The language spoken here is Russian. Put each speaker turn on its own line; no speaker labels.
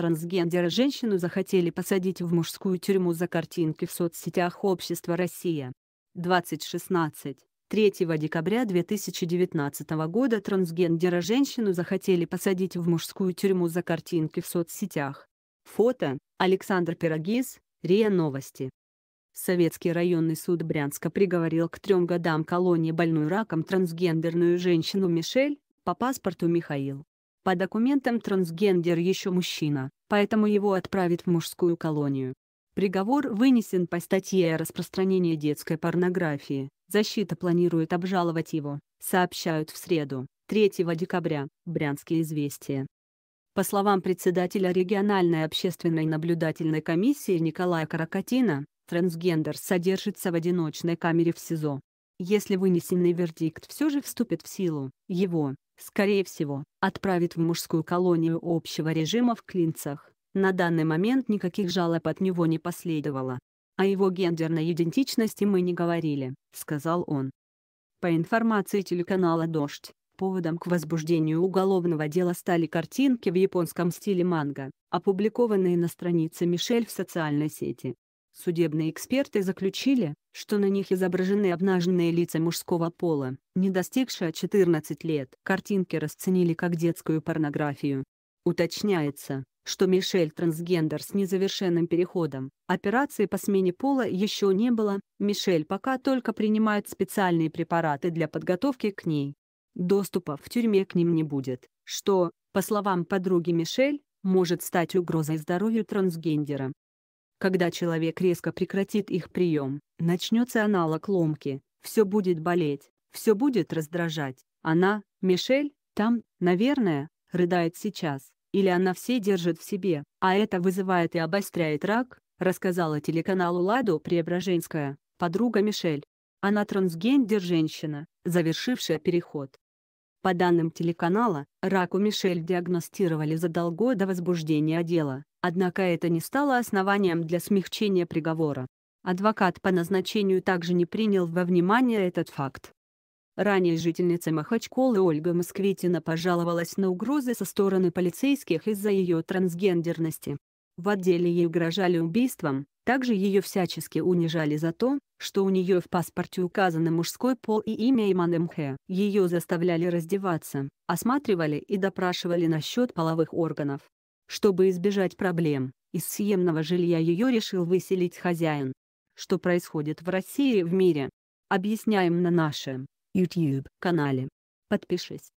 трансгендера женщину захотели посадить в мужскую тюрьму за картинки в соцсетях общества «Россия». 2016. 3 декабря 2019 года трансгендера женщину захотели посадить в мужскую тюрьму за картинки в соцсетях. Фото. Александр Пирогиз, РИА Новости. Советский районный суд Брянска приговорил к трем годам колонии больную раком трансгендерную женщину Мишель, по паспорту Михаил. По документам трансгендер еще мужчина, поэтому его отправят в мужскую колонию. Приговор вынесен по статье о распространении детской порнографии. Защита планирует обжаловать его, сообщают в среду, 3 декабря, Брянские известия. По словам председателя региональной общественной наблюдательной комиссии Николая Каракатина, трансгендер содержится в одиночной камере в СИЗО. Если вынесенный вердикт все же вступит в силу, его, скорее всего, отправят в мужскую колонию общего режима в Клинцах. На данный момент никаких жалоб от него не последовало. О его гендерной идентичности мы не говорили, сказал он. По информации телеканала «Дождь», поводом к возбуждению уголовного дела стали картинки в японском стиле манга, опубликованные на странице Мишель в социальной сети. Судебные эксперты заключили, что на них изображены обнаженные лица мужского пола, не достигшие 14 лет. Картинки расценили как детскую порнографию. Уточняется, что Мишель трансгендер с незавершенным переходом, операции по смене пола еще не было, Мишель пока только принимает специальные препараты для подготовки к ней. Доступа в тюрьме к ним не будет, что, по словам подруги Мишель, может стать угрозой здоровью трансгендера. Когда человек резко прекратит их прием, начнется аналог ломки, все будет болеть, все будет раздражать. Она, Мишель, там, наверное, рыдает сейчас, или она все держит в себе, а это вызывает и обостряет рак, рассказала телеканалу Ладу Преображенская, подруга Мишель. Она трансгендер-женщина, завершившая переход. По данным телеканала, рак у Мишель диагностировали задолго до возбуждения дела. Однако это не стало основанием для смягчения приговора. Адвокат по назначению также не принял во внимание этот факт. Ранее жительница Махачколы Ольга Москвитина пожаловалась на угрозы со стороны полицейских из-за ее трансгендерности. В отделе ей угрожали убийством, также ее всячески унижали за то, что у нее в паспорте указаны мужской пол и имя Иман МХ. Ее заставляли раздеваться, осматривали и допрашивали насчет половых органов. Чтобы избежать проблем, из съемного жилья ее решил выселить хозяин. Что происходит в России и в мире? Объясняем на нашем YouTube-канале. Подпишись.